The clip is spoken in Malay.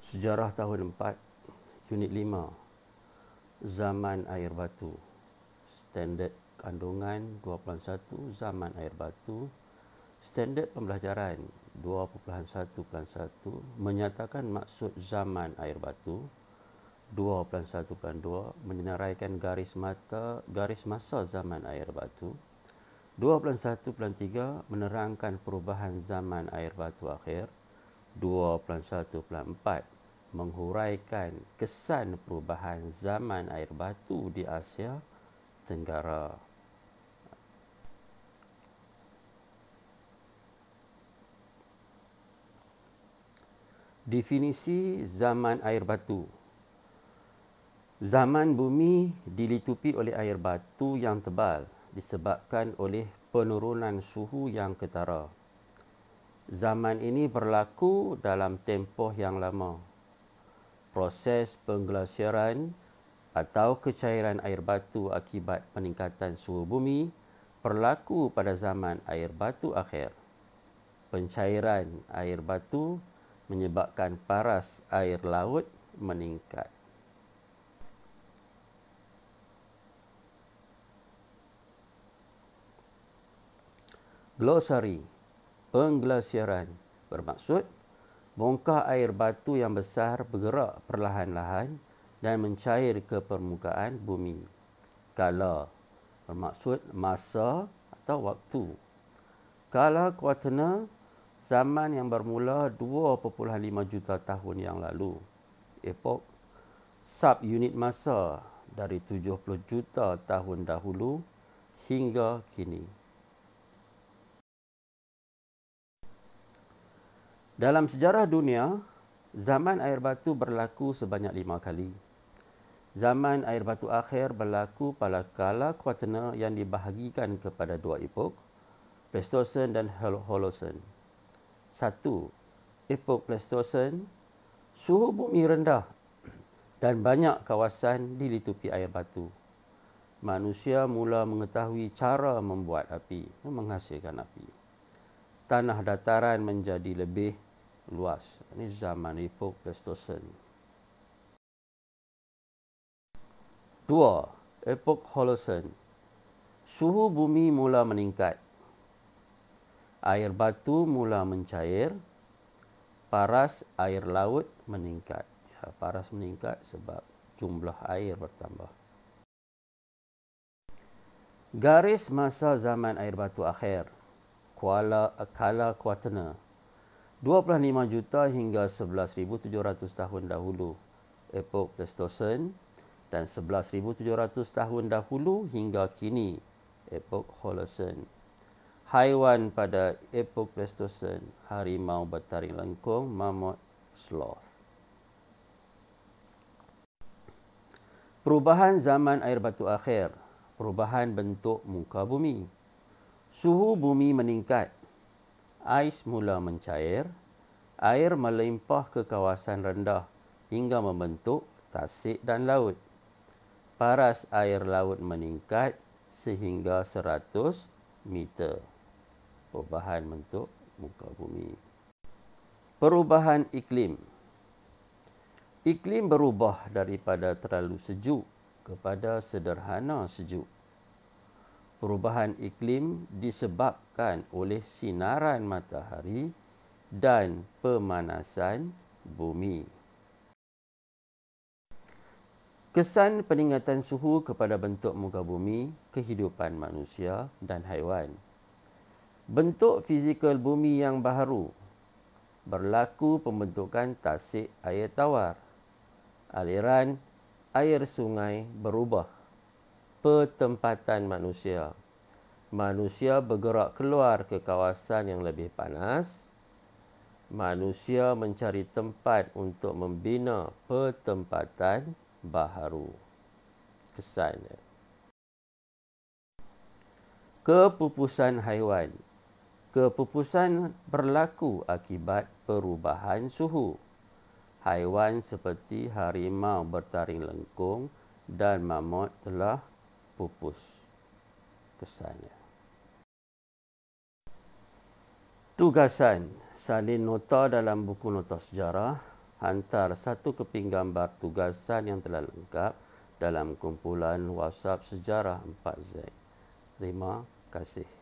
Sejarah tahun 4, unit 5, zaman air batu. Standard kandungan 2.1, zaman air batu. Standard pembelajaran 2.1.1 menyatakan maksud zaman air batu. 2.1.2 menyenaraikan garis mata garis masa zaman air batu. 2.1.3 menerangkan perubahan zaman air batu akhir. 2.1.4 2.1.4 menghuraikan kesan perubahan zaman air batu di Asia Tenggara. Definisi zaman air batu. Zaman bumi dilitupi oleh air batu yang tebal disebabkan oleh penurunan suhu yang ketara zaman ini berlaku dalam tempoh yang lama. Proses pengglasiran atau kecairan air batu akibat peningkatan suhu bumi berlaku pada zaman air batu akhir. Pencairan air batu menyebabkan paras air laut meningkat. Glossary pengglasiaran bermaksud bongkah air batu yang besar bergerak perlahan-lahan dan mencair ke permukaan bumi. Kala bermaksud masa atau waktu. Kala kuatena zaman yang bermula 2.5 juta tahun yang lalu. epok sub unit masa dari 70 juta tahun dahulu hingga kini. Dalam sejarah dunia, zaman air batu berlaku sebanyak lima kali. Zaman air batu akhir berlaku pada kala kuaterna yang dibahagikan kepada dua epok, Pleistosen dan Holosen. Satu, epok Pleistosen, suhu bumi rendah dan banyak kawasan dilitupi air batu. Manusia mula mengetahui cara membuat api, menghasilkan api. Tanah dataran menjadi lebih luas. Ini zaman epok Pleistosen. Dua, epok Holosen. Suhu bumi mula meningkat. Air batu mula mencair. Paras air laut meningkat. Ya, paras meningkat sebab jumlah air bertambah. Garis masa zaman air batu akhir. Kuala Kala Kuatena. 25 juta hingga 11,700 tahun dahulu epok Pleistosen dan 11,700 tahun dahulu hingga kini epok Holosen. Haiwan pada epok Pleistosen, harimau bertaring lengkung, mamut, sloth. Perubahan zaman air batu akhir, perubahan bentuk muka bumi. Suhu bumi meningkat, ais mula mencair, air melimpah ke kawasan rendah hingga membentuk tasik dan laut. Paras air laut meningkat sehingga 100 meter. Perubahan bentuk muka bumi. Perubahan iklim. Iklim berubah daripada terlalu sejuk kepada sederhana sejuk perubahan iklim disebabkan oleh sinaran matahari dan pemanasan bumi. Kesan peningkatan suhu kepada bentuk muka bumi, kehidupan manusia dan haiwan. Bentuk fizikal bumi yang baru berlaku pembentukan tasik air tawar. Aliran air sungai berubah pertempatan manusia. Manusia bergerak keluar ke kawasan yang lebih panas. Manusia mencari tempat untuk membina pertempatan baharu. Kesannya. Kepupusan haiwan. Kepupusan berlaku akibat perubahan suhu. Haiwan seperti harimau bertaring lengkung dan mamut telah pupus kesannya. Tugasan salin nota dalam buku nota sejarah hantar satu keping gambar tugasan yang telah lengkap dalam kumpulan WhatsApp Sejarah 4Z. Terima kasih.